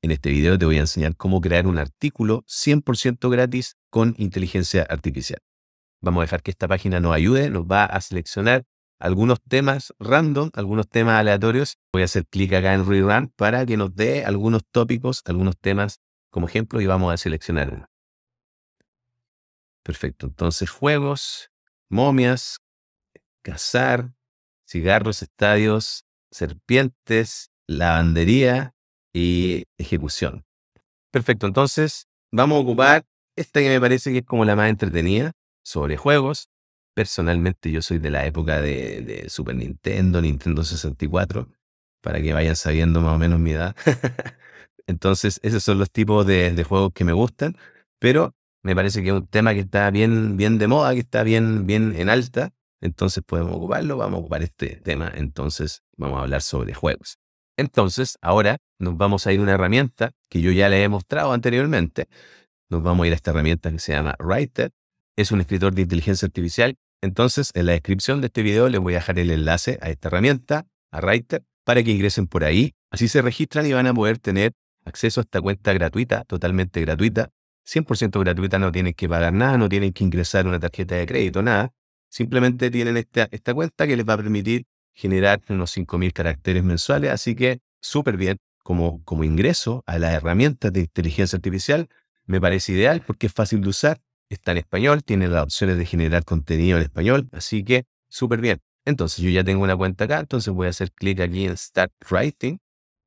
En este video te voy a enseñar cómo crear un artículo 100% gratis con inteligencia artificial. Vamos a dejar que esta página nos ayude, nos va a seleccionar algunos temas random, algunos temas aleatorios. Voy a hacer clic acá en Rerun para que nos dé algunos tópicos, algunos temas como ejemplo y vamos a seleccionar uno. Perfecto, entonces juegos, momias, cazar, cigarros, estadios, serpientes, lavandería, y ejecución. Perfecto, entonces vamos a ocupar esta que me parece que es como la más entretenida sobre juegos. Personalmente yo soy de la época de, Super Nintendo, Nintendo 64, para que vayan sabiendo más o menos mi edad. entonces esos son los tipos de, de, juegos que me gustan, pero me parece que es un tema que está bien, bien de moda, que está bien, bien en alta. Entonces podemos ocuparlo, vamos a ocupar este tema, entonces vamos a hablar sobre juegos. Entonces, ahora nos vamos a ir a una herramienta que yo ya le he mostrado anteriormente. Nos vamos a ir a esta herramienta que se llama Writer. Es un escritor de inteligencia artificial. Entonces, en la descripción de este video les voy a dejar el enlace a esta herramienta, a Writer, para que ingresen por ahí. Así se registran y van a poder tener acceso a esta cuenta gratuita, totalmente gratuita. 100% gratuita, no tienen que pagar nada, no tienen que ingresar una tarjeta de crédito, nada. Simplemente tienen esta, esta cuenta que les va a permitir generar unos 5.000 caracteres mensuales, así que súper bien como, como ingreso a las herramientas de inteligencia artificial. Me parece ideal porque es fácil de usar, está en español, tiene las opciones de generar contenido en español, así que súper bien. Entonces yo ya tengo una cuenta acá, entonces voy a hacer clic aquí en Start Writing.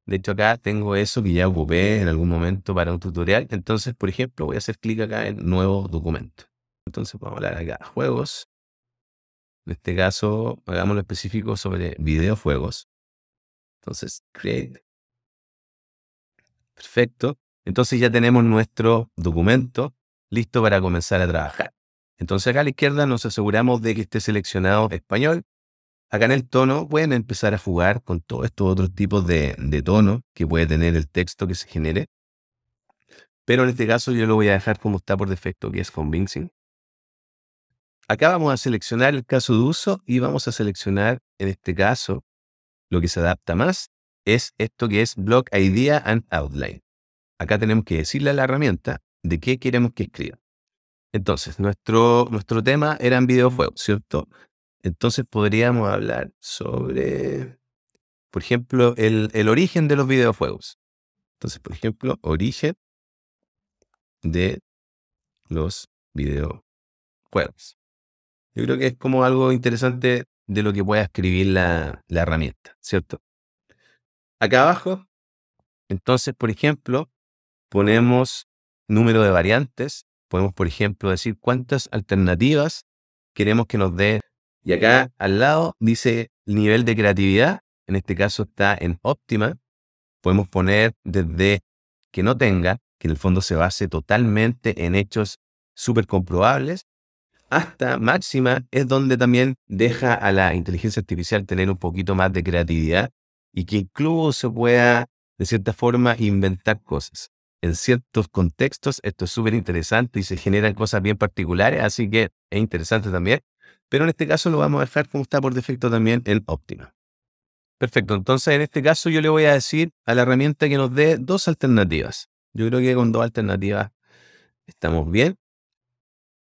De hecho acá tengo eso que ya ocupé en algún momento para un tutorial. Entonces, por ejemplo, voy a hacer clic acá en Nuevo documento. Entonces vamos a hablar acá, Juegos. En este caso, lo específico sobre videojuegos. Entonces, create. Perfecto. Entonces ya tenemos nuestro documento listo para comenzar a trabajar. Entonces acá a la izquierda nos aseguramos de que esté seleccionado español. Acá en el tono pueden empezar a jugar con todos estos otros tipos de, de tono que puede tener el texto que se genere. Pero en este caso yo lo voy a dejar como está por defecto, que es convincing. Acá vamos a seleccionar el caso de uso y vamos a seleccionar, en este caso, lo que se adapta más es esto que es Block Idea and Outline. Acá tenemos que decirle a la herramienta de qué queremos que escriba. Entonces, nuestro, tema eran videojuegos, ¿cierto? Entonces podríamos hablar sobre, por ejemplo, el, el origen de los videojuegos. Entonces, por ejemplo, origen de los videojuegos. Yo creo que es como algo interesante de lo que pueda escribir la, la herramienta, ¿cierto? Acá abajo, entonces, por ejemplo, ponemos número de variantes. Podemos, por ejemplo, decir cuántas alternativas queremos que nos dé. Y acá al lado dice nivel de creatividad. En este caso está en óptima. Podemos poner desde que no tenga, que en el fondo se base totalmente en hechos súper comprobables, hasta máxima es donde también deja a la inteligencia artificial tener un poquito más de creatividad y que incluso se pueda, de cierta forma, inventar cosas. En ciertos contextos esto es súper interesante y se generan cosas bien particulares, así que es interesante también. Pero en este caso lo vamos a dejar como está por defecto también en óptima. Perfecto, entonces en este caso yo le voy a decir a la herramienta que nos dé dos alternativas. Yo creo que con dos alternativas estamos bien.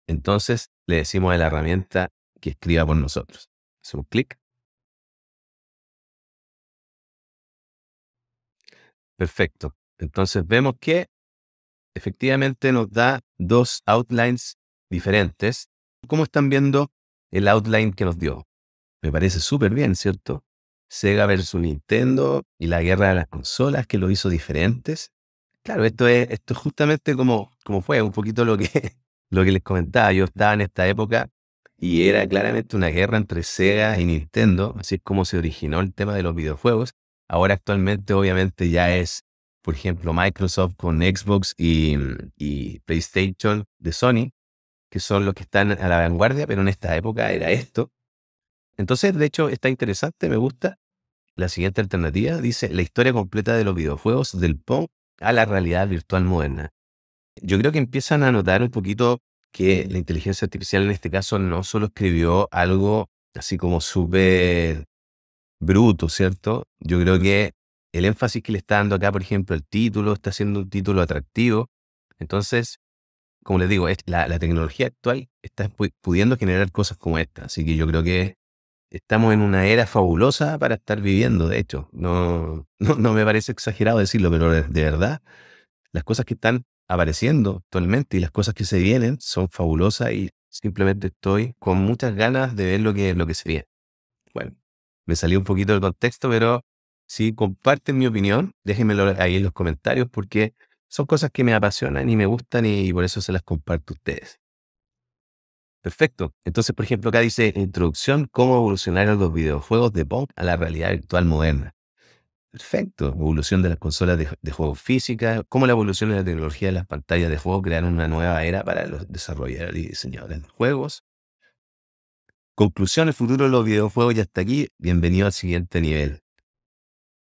Entonces le decimos a la herramienta que escriba por nosotros. Hacemos clic. Perfecto. Entonces vemos que efectivamente nos da dos outlines diferentes. ¿Cómo están viendo el outline que nos dio? Me parece súper bien, ¿cierto? Sega versus Nintendo y la guerra de las consolas que lo hizo diferentes. Claro, esto es, esto justamente como, como fue, un poquito lo que, lo que les comentaba, yo estaba en esta época y era claramente una guerra entre Sega y Nintendo, así es como se originó el tema de los videojuegos. Ahora actualmente obviamente ya es, por ejemplo, Microsoft con Xbox y, PlayStation de Sony, que son los que están a la vanguardia, pero en esta época era esto. Entonces, de hecho, está interesante, me gusta. La siguiente alternativa dice la historia completa de los videojuegos del Pong a la realidad virtual moderna yo creo que empiezan a notar un poquito que la inteligencia artificial en este caso no solo escribió algo así como súper bruto, ¿cierto? Yo creo que el énfasis que le está dando acá, por ejemplo, el título, está siendo un título atractivo. Entonces, como les digo, la, la tecnología actual está pudiendo generar cosas como esta. Así que yo creo que estamos en una era fabulosa para estar viviendo, de hecho. No, no, no me parece exagerado decirlo, pero de verdad, las cosas que están apareciendo actualmente y las cosas que se vienen son fabulosas y simplemente estoy con muchas ganas de ver lo que, lo que se viene. Bueno, me salió un poquito del contexto, pero si comparten mi opinión, déjenmelo ahí en los comentarios porque son cosas que me apasionan y me gustan y, por eso se las comparto a ustedes. Perfecto. Entonces, por ejemplo, acá dice introducción, cómo evolucionaron los videojuegos de Pong a la realidad virtual moderna. Perfecto. Evolución de las consolas de, juegos físicas, cómo la evolución de la tecnología de las pantallas de juego crearon una nueva era para los desarrolladores y diseñadores de juegos. Conclusión, el futuro de los videojuegos ya está aquí. Bienvenido al siguiente nivel.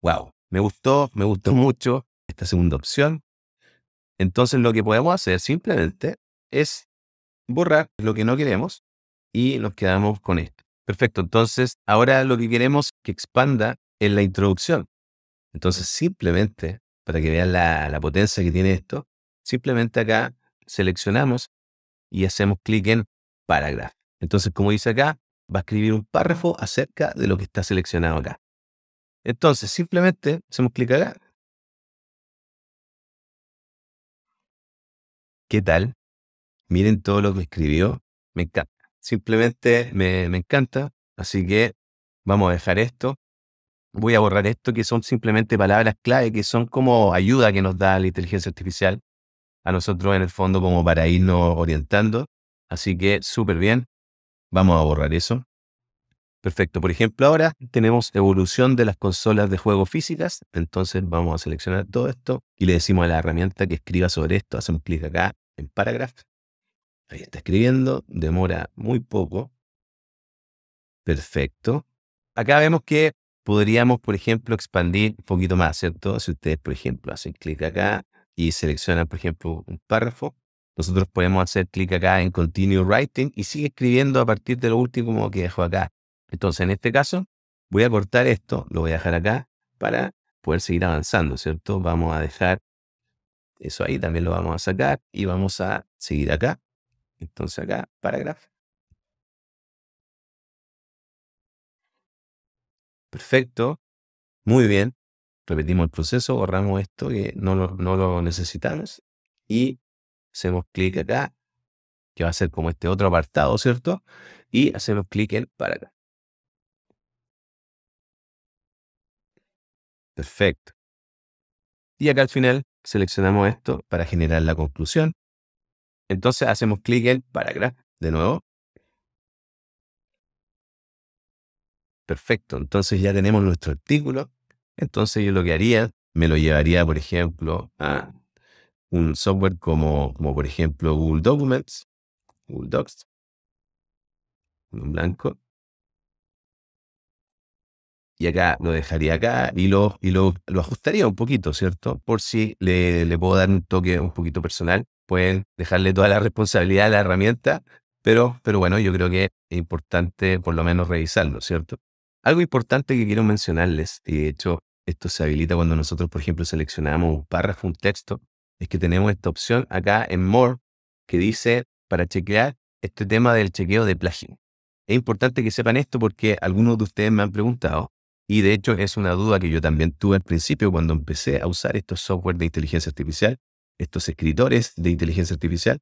Wow, me gustó, me gustó mucho esta segunda opción. Entonces lo que podemos hacer simplemente es borrar lo que no queremos y nos quedamos con esto. Perfecto, entonces ahora lo que queremos que expanda es la introducción. Entonces, simplemente, para que vean la, potencia que tiene esto, simplemente acá seleccionamos y hacemos clic en paragraph. Entonces, como dice acá, va a escribir un párrafo acerca de lo que está seleccionado acá. Entonces, simplemente hacemos clic acá. ¿Qué tal? Miren todo lo que escribió. Me encanta. Simplemente me encanta. Así que vamos a dejar esto voy a borrar esto, que son simplemente palabras clave, que son como ayuda que nos da la inteligencia artificial a nosotros en el fondo como para irnos orientando. Así que súper bien. Vamos a borrar eso. Perfecto. Por ejemplo, ahora tenemos evolución de las consolas de juego físicas. Entonces vamos a seleccionar todo esto y le decimos a la herramienta que escriba sobre esto. Hacemos clic acá en paragraph. Ahí está escribiendo. Demora muy poco. Perfecto. Acá vemos que podríamos, por ejemplo, expandir un poquito más, ¿cierto? Si ustedes, por ejemplo, hacen clic acá y seleccionan, por ejemplo, un párrafo, nosotros podemos hacer clic acá en Continue Writing y sigue escribiendo a partir de lo último que dejo acá. Entonces, en este caso, voy a cortar esto, lo voy a dejar acá para poder seguir avanzando, ¿cierto? Vamos a dejar eso ahí, también lo vamos a sacar y vamos a seguir acá. Entonces acá, parágrafo Perfecto. Muy bien. Repetimos el proceso, borramos esto que no lo, necesitamos y hacemos clic acá, que va a ser como este otro apartado, ¿cierto? Y hacemos clic en para acá. Perfecto. Y acá al final seleccionamos esto para generar la conclusión. Entonces hacemos clic en acá. de nuevo Perfecto, entonces ya tenemos nuestro artículo. Entonces yo lo que haría, me lo llevaría, por ejemplo, a un software como, por ejemplo Google Documents, Google Docs, un blanco. Y acá lo dejaría acá y lo, y ajustaría un poquito, ¿cierto? Por si le, le puedo dar un toque un poquito personal, pueden dejarle toda la responsabilidad a la herramienta, pero, pero bueno, yo creo que es importante por lo menos revisarlo, ¿cierto? Algo importante que quiero mencionarles, y de hecho esto se habilita cuando nosotros, por ejemplo, seleccionamos un párrafo, un texto, es que tenemos esta opción acá en More que dice para chequear este tema del chequeo de plagio. Es importante que sepan esto porque algunos de ustedes me han preguntado, y de hecho es una duda que yo también tuve al principio cuando empecé a usar estos software de inteligencia artificial, estos escritores de inteligencia artificial,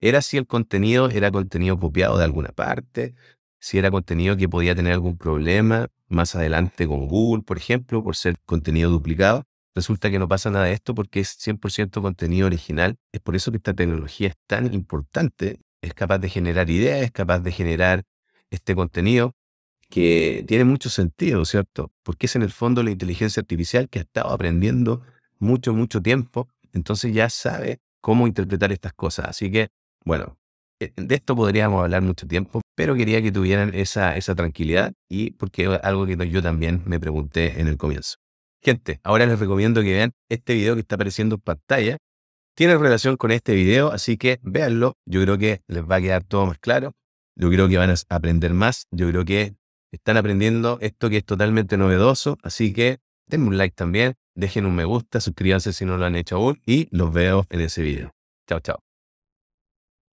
era si el contenido era contenido copiado de alguna parte si era contenido que podía tener algún problema más adelante con Google, por ejemplo, por ser contenido duplicado. Resulta que no pasa nada de esto porque es 100% contenido original. Es por eso que esta tecnología es tan importante. Es capaz de generar ideas, es capaz de generar este contenido que tiene mucho sentido, ¿cierto? Porque es en el fondo la inteligencia artificial que ha estado aprendiendo mucho, mucho tiempo. Entonces ya sabe cómo interpretar estas cosas. Así que, bueno, eh, de esto podríamos hablar mucho tiempo, pero quería que tuvieran esa, tranquilidad y porque es algo que yo también me pregunté en el comienzo. Gente, ahora les recomiendo que vean este video que está apareciendo en pantalla. Tiene relación con este video, así que véanlo. Yo creo que les va a quedar todo más claro. Yo creo que van a aprender más. Yo creo que están aprendiendo esto que es totalmente novedoso. Así que denme un like también, dejen un me gusta, suscríbanse si no lo han hecho aún y los veo en ese video. Chao, chao.